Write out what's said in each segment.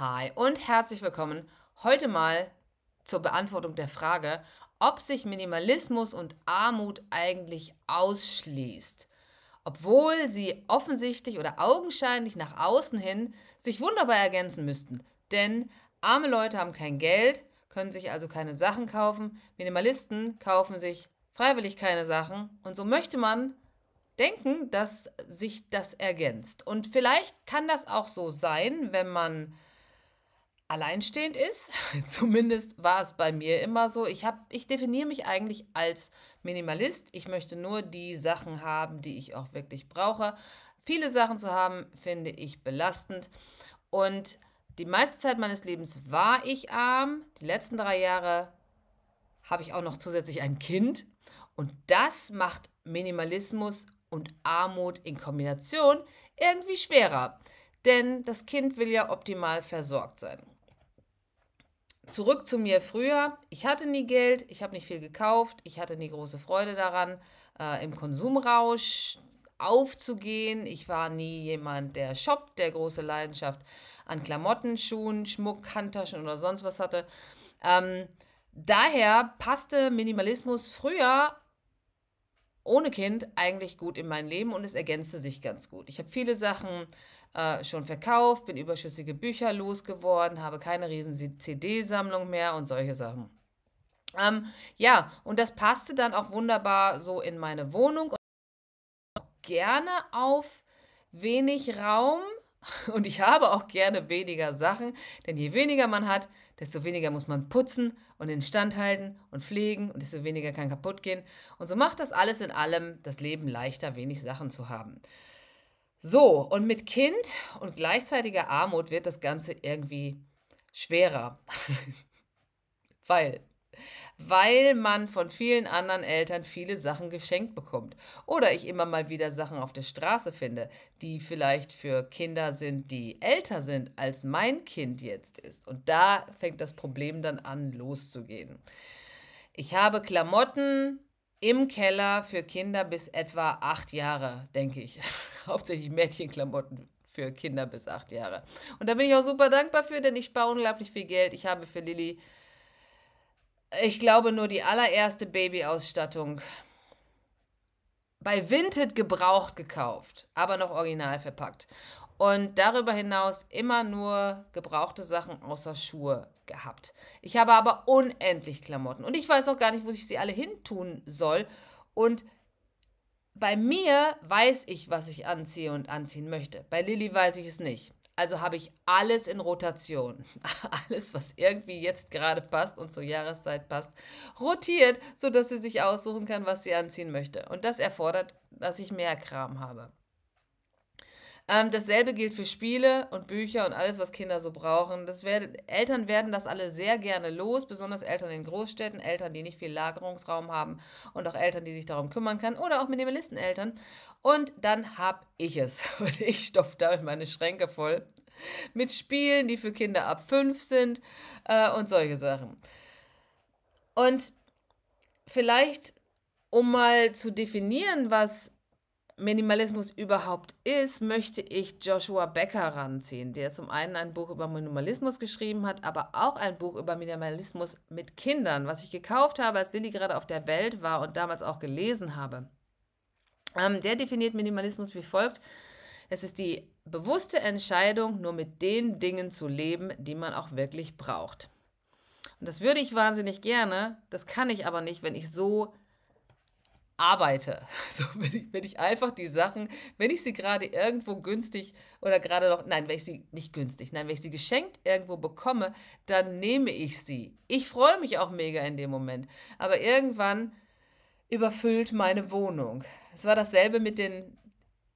Hi und herzlich willkommen. Heute mal zur Beantwortung der Frage, ob sich Minimalismus und Armut eigentlich ausschließt, obwohl sie offensichtlich oder augenscheinlich nach außen hin sich wunderbar ergänzen müssten. Denn arme Leute haben kein Geld, können sich also keine Sachen kaufen, Minimalisten kaufen sich freiwillig keine Sachen und so möchte man denken, dass sich das ergänzt. Und vielleicht kann das auch so sein, wenn man alleinstehend ist. Zumindest war es bei mir immer so. Ich, ich definiere mich eigentlich als Minimalist. Ich möchte nur die Sachen haben, die ich auch wirklich brauche. Viele Sachen zu haben, finde ich belastend. Und die meiste Zeit meines Lebens war ich arm. Die letzten drei Jahre habe ich auch noch zusätzlich ein Kind. Und das macht Minimalismus und Armut in Kombination irgendwie schwerer. Denn das Kind will ja optimal versorgt sein. Zurück zu mir früher. Ich hatte nie Geld, ich habe nicht viel gekauft, ich hatte nie große Freude daran, äh, im Konsumrausch aufzugehen. Ich war nie jemand, der shoppt, der große Leidenschaft an Klamotten, Schuhen, Schmuck, Handtaschen oder sonst was hatte. Ähm, daher passte Minimalismus früher ohne Kind eigentlich gut in mein Leben und es ergänzte sich ganz gut. Ich habe viele Sachen äh, schon verkauft, bin überschüssige Bücher losgeworden, habe keine riesen CD-Sammlung mehr und solche Sachen. Ähm, ja, und das passte dann auch wunderbar so in meine Wohnung. Und ich gerne auf wenig Raum, und ich habe auch gerne weniger Sachen, denn je weniger man hat, desto weniger muss man putzen und instand halten und pflegen und desto weniger kann kaputt gehen. Und so macht das alles in allem das Leben leichter, wenig Sachen zu haben. So, und mit Kind und gleichzeitiger Armut wird das Ganze irgendwie schwerer. Weil weil man von vielen anderen Eltern viele Sachen geschenkt bekommt. Oder ich immer mal wieder Sachen auf der Straße finde, die vielleicht für Kinder sind, die älter sind, als mein Kind jetzt ist. Und da fängt das Problem dann an, loszugehen. Ich habe Klamotten, im Keller für Kinder bis etwa acht Jahre, denke ich. Hauptsächlich Mädchenklamotten für Kinder bis acht Jahre. Und da bin ich auch super dankbar für, denn ich spare unglaublich viel Geld. Ich habe für Lilly ich glaube nur die allererste Babyausstattung. Bei Vinted gebraucht gekauft, aber noch original verpackt. Und darüber hinaus immer nur gebrauchte Sachen außer Schuhe gehabt. Ich habe aber unendlich Klamotten und ich weiß auch gar nicht, wo ich sie alle hin tun soll. Und bei mir weiß ich, was ich anziehe und anziehen möchte. Bei Lilly weiß ich es nicht. Also habe ich alles in Rotation. Alles, was irgendwie jetzt gerade passt und zur Jahreszeit passt, rotiert, sodass sie sich aussuchen kann, was sie anziehen möchte. Und das erfordert, dass ich mehr Kram habe. Ähm, dasselbe gilt für Spiele und Bücher und alles, was Kinder so brauchen. Das werden, Eltern werden das alle sehr gerne los, besonders Eltern in Großstädten, Eltern, die nicht viel Lagerungsraum haben und auch Eltern, die sich darum kümmern können oder auch Minimalisteneltern. Und dann habe ich es und ich stopfe damit meine Schränke voll mit Spielen, die für Kinder ab fünf sind äh, und solche Sachen. Und vielleicht, um mal zu definieren, was Minimalismus überhaupt ist, möchte ich Joshua Becker ranziehen, der zum einen ein Buch über Minimalismus geschrieben hat, aber auch ein Buch über Minimalismus mit Kindern, was ich gekauft habe, als Lilly gerade auf der Welt war und damals auch gelesen habe. Ähm, der definiert Minimalismus wie folgt. Es ist die bewusste Entscheidung, nur mit den Dingen zu leben, die man auch wirklich braucht. Und das würde ich wahnsinnig gerne, das kann ich aber nicht, wenn ich so arbeite. So, wenn ich, wenn ich einfach die Sachen, wenn ich sie gerade irgendwo günstig oder gerade noch, nein, wenn ich sie nicht günstig, nein, wenn ich sie geschenkt irgendwo bekomme, dann nehme ich sie. Ich freue mich auch mega in dem Moment. Aber irgendwann überfüllt meine Wohnung. Es war dasselbe mit den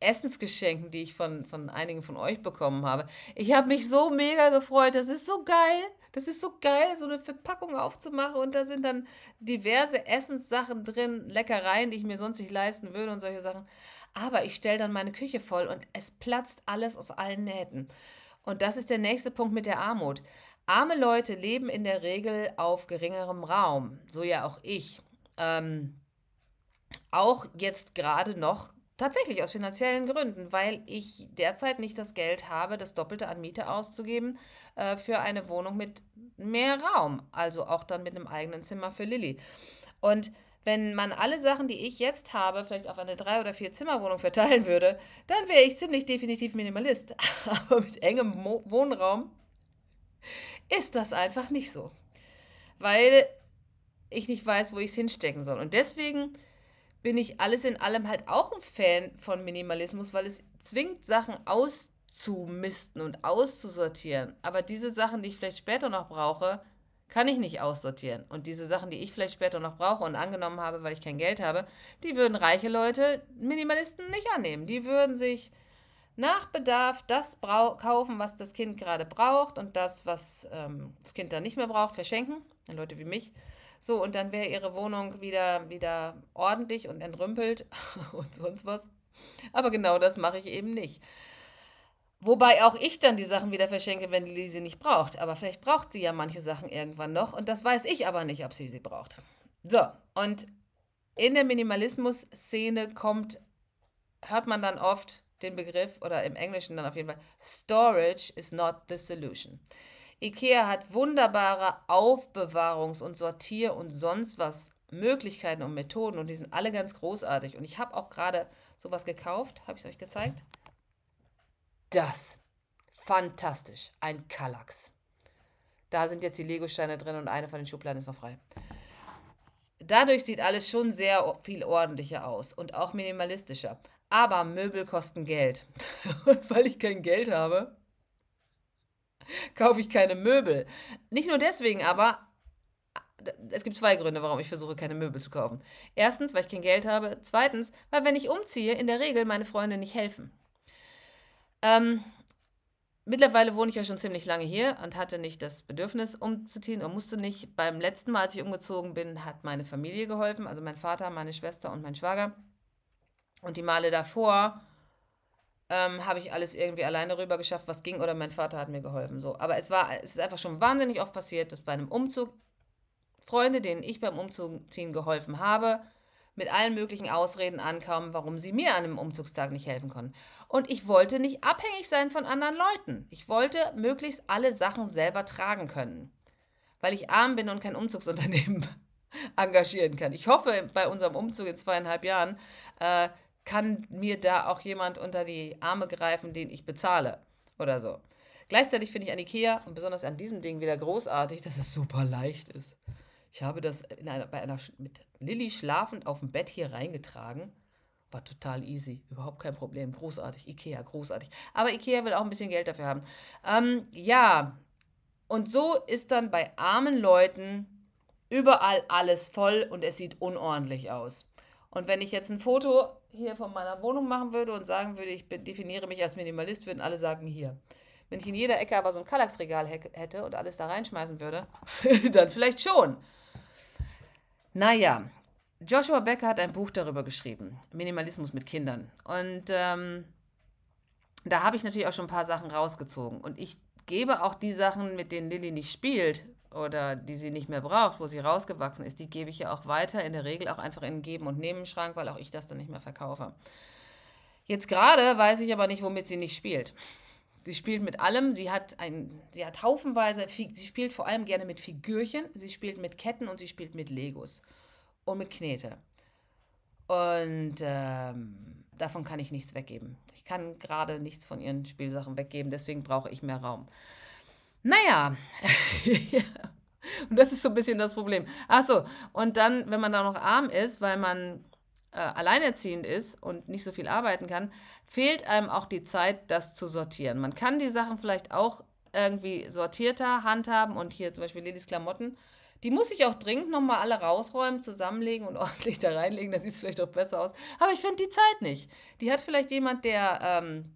Essensgeschenken, die ich von, von einigen von euch bekommen habe. Ich habe mich so mega gefreut. Das ist so geil. Das ist so geil, so eine Verpackung aufzumachen und da sind dann diverse Essenssachen drin, Leckereien, die ich mir sonst nicht leisten würde und solche Sachen. Aber ich stelle dann meine Küche voll und es platzt alles aus allen Nähten. Und das ist der nächste Punkt mit der Armut. Arme Leute leben in der Regel auf geringerem Raum, so ja auch ich. Ähm, auch jetzt gerade noch Tatsächlich aus finanziellen Gründen, weil ich derzeit nicht das Geld habe, das Doppelte an Miete auszugeben äh, für eine Wohnung mit mehr Raum, also auch dann mit einem eigenen Zimmer für Lilly. Und wenn man alle Sachen, die ich jetzt habe, vielleicht auf eine drei oder vier Zimmerwohnung verteilen würde, dann wäre ich ziemlich definitiv Minimalist. Aber mit engem Mo Wohnraum ist das einfach nicht so, weil ich nicht weiß, wo ich es hinstecken soll. Und deswegen bin ich alles in allem halt auch ein Fan von Minimalismus, weil es zwingt, Sachen auszumisten und auszusortieren. Aber diese Sachen, die ich vielleicht später noch brauche, kann ich nicht aussortieren. Und diese Sachen, die ich vielleicht später noch brauche und angenommen habe, weil ich kein Geld habe, die würden reiche Leute, Minimalisten, nicht annehmen. Die würden sich nach Bedarf das kaufen, was das Kind gerade braucht und das, was ähm, das Kind dann nicht mehr braucht, verschenken. Leute wie mich. So, und dann wäre ihre Wohnung wieder, wieder ordentlich und entrümpelt und sonst was. Aber genau das mache ich eben nicht. Wobei auch ich dann die Sachen wieder verschenke, wenn Lili sie nicht braucht. Aber vielleicht braucht sie ja manche Sachen irgendwann noch und das weiß ich aber nicht, ob sie sie braucht. So, und in der Minimalismus-Szene kommt, hört man dann oft den Begriff oder im Englischen dann auf jeden Fall, Storage is not the solution. IKEA hat wunderbare Aufbewahrungs- und Sortier- und sonst was Möglichkeiten und Methoden und die sind alle ganz großartig. Und ich habe auch gerade sowas gekauft, habe ich es euch gezeigt. Das. Fantastisch. Ein Kallax. Da sind jetzt die Legosteine drin und eine von den Schubladen ist noch frei. Dadurch sieht alles schon sehr viel ordentlicher aus und auch minimalistischer. Aber Möbel kosten Geld. Und weil ich kein Geld habe, kaufe ich keine Möbel. Nicht nur deswegen, aber äh, es gibt zwei Gründe, warum ich versuche, keine Möbel zu kaufen. Erstens, weil ich kein Geld habe. Zweitens, weil wenn ich umziehe, in der Regel meine Freunde nicht helfen. Ähm, mittlerweile wohne ich ja schon ziemlich lange hier und hatte nicht das Bedürfnis, umzuziehen und musste nicht. Beim letzten Mal, als ich umgezogen bin, hat meine Familie geholfen, also mein Vater, meine Schwester und mein Schwager. Und die Male davor ähm, habe ich alles irgendwie alleine rüber geschafft, was ging, oder mein Vater hat mir geholfen. So. Aber es war, es ist einfach schon wahnsinnig oft passiert, dass bei einem Umzug Freunde, denen ich beim Umziehen geholfen habe, mit allen möglichen Ausreden ankamen, warum sie mir an einem Umzugstag nicht helfen konnten. Und ich wollte nicht abhängig sein von anderen Leuten. Ich wollte möglichst alle Sachen selber tragen können, weil ich arm bin und kein Umzugsunternehmen engagieren kann. Ich hoffe, bei unserem Umzug in zweieinhalb Jahren äh, kann mir da auch jemand unter die Arme greifen, den ich bezahle oder so. Gleichzeitig finde ich an Ikea und besonders an diesem Ding wieder großartig, dass es super leicht ist. Ich habe das einer, bei einer mit Lilly schlafend auf dem Bett hier reingetragen. War total easy, überhaupt kein Problem. Großartig, Ikea, großartig. Aber Ikea will auch ein bisschen Geld dafür haben. Ähm, ja, und so ist dann bei armen Leuten überall alles voll und es sieht unordentlich aus. Und wenn ich jetzt ein Foto hier von meiner Wohnung machen würde und sagen würde, ich bin, definiere mich als Minimalist, würden alle sagen, hier. Wenn ich in jeder Ecke aber so ein Kallaxregal hätte und alles da reinschmeißen würde, dann vielleicht schon. Naja, Joshua Becker hat ein Buch darüber geschrieben, Minimalismus mit Kindern. Und ähm, da habe ich natürlich auch schon ein paar Sachen rausgezogen. Und ich gebe auch die Sachen, mit denen Lilly nicht spielt, oder die sie nicht mehr braucht, wo sie rausgewachsen ist, die gebe ich ja auch weiter, in der Regel auch einfach in den Geben- und Nehmenschrank, weil auch ich das dann nicht mehr verkaufe. Jetzt gerade weiß ich aber nicht, womit sie nicht spielt. Sie spielt mit allem, sie hat, ein, sie hat haufenweise, sie spielt vor allem gerne mit Figürchen, sie spielt mit Ketten und sie spielt mit Legos und mit Knete. Und ähm, davon kann ich nichts weggeben. Ich kann gerade nichts von ihren Spielsachen weggeben, deswegen brauche ich mehr Raum. Naja, und das ist so ein bisschen das Problem. Ach so, und dann, wenn man da noch arm ist, weil man äh, alleinerziehend ist und nicht so viel arbeiten kann, fehlt einem auch die Zeit, das zu sortieren. Man kann die Sachen vielleicht auch irgendwie sortierter handhaben und hier zum Beispiel Ladies Klamotten. Die muss ich auch dringend nochmal alle rausräumen, zusammenlegen und ordentlich da reinlegen. Da sieht es vielleicht auch besser aus. Aber ich finde die Zeit nicht. Die hat vielleicht jemand, der ähm,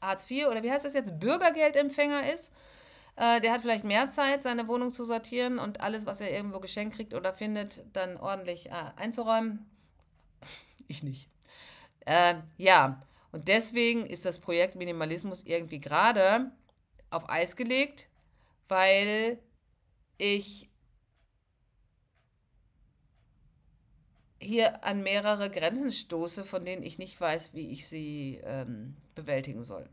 Hartz IV oder wie heißt das jetzt, Bürgergeldempfänger ist äh, der hat vielleicht mehr Zeit, seine Wohnung zu sortieren und alles, was er irgendwo geschenkt kriegt oder findet, dann ordentlich äh, einzuräumen. ich nicht. Äh, ja, und deswegen ist das Projekt Minimalismus irgendwie gerade auf Eis gelegt, weil ich hier an mehrere Grenzen stoße, von denen ich nicht weiß, wie ich sie ähm, bewältigen soll.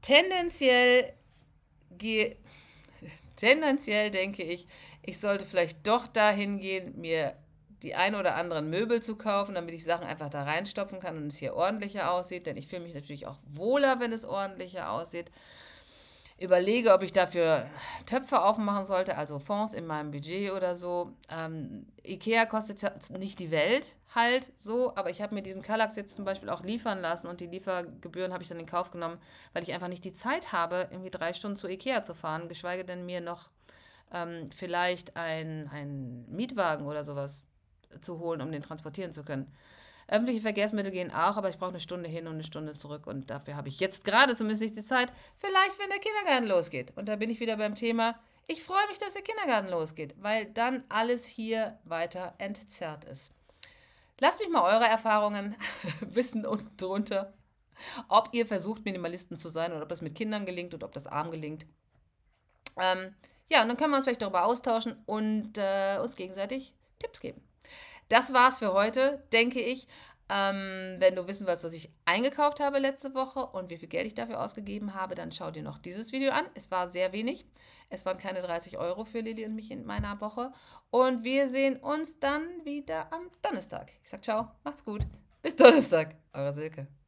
Tendenziell gehe tendenziell, denke ich, ich sollte vielleicht doch dahin gehen, mir die ein oder anderen Möbel zu kaufen, damit ich Sachen einfach da reinstopfen kann und es hier ordentlicher aussieht, denn ich fühle mich natürlich auch wohler, wenn es ordentlicher aussieht. Überlege, ob ich dafür Töpfe aufmachen sollte, also Fonds in meinem Budget oder so. Ähm, Ikea kostet nicht die Welt, halt so, aber ich habe mir diesen Kallax jetzt zum Beispiel auch liefern lassen und die Liefergebühren habe ich dann in Kauf genommen, weil ich einfach nicht die Zeit habe, irgendwie drei Stunden zu Ikea zu fahren, geschweige denn mir noch ähm, vielleicht einen Mietwagen oder sowas zu holen, um den transportieren zu können. Öffentliche Verkehrsmittel gehen auch, aber ich brauche eine Stunde hin und eine Stunde zurück und dafür habe ich jetzt gerade zumindest nicht die Zeit, vielleicht wenn der Kindergarten losgeht. Und da bin ich wieder beim Thema, ich freue mich, dass der Kindergarten losgeht, weil dann alles hier weiter entzerrt ist. Lasst mich mal eure Erfahrungen wissen unten drunter, ob ihr versucht, Minimalisten zu sein oder ob das mit Kindern gelingt und ob das arm gelingt. Ähm, ja, und dann können wir uns vielleicht darüber austauschen und äh, uns gegenseitig Tipps geben. Das war's für heute, denke ich. Ähm, wenn du wissen willst, was ich eingekauft habe letzte Woche und wie viel Geld ich dafür ausgegeben habe, dann schau dir noch dieses Video an. Es war sehr wenig. Es waren keine 30 Euro für Lilly und mich in meiner Woche. Und wir sehen uns dann wieder am Donnerstag. Ich sag ciao, macht's gut. Bis Donnerstag. Eure Silke.